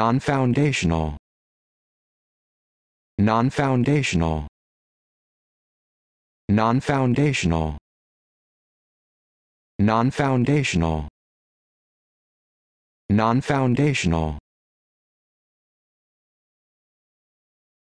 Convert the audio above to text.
non-foundational non-foundational non-foundational non-foundational non-foundational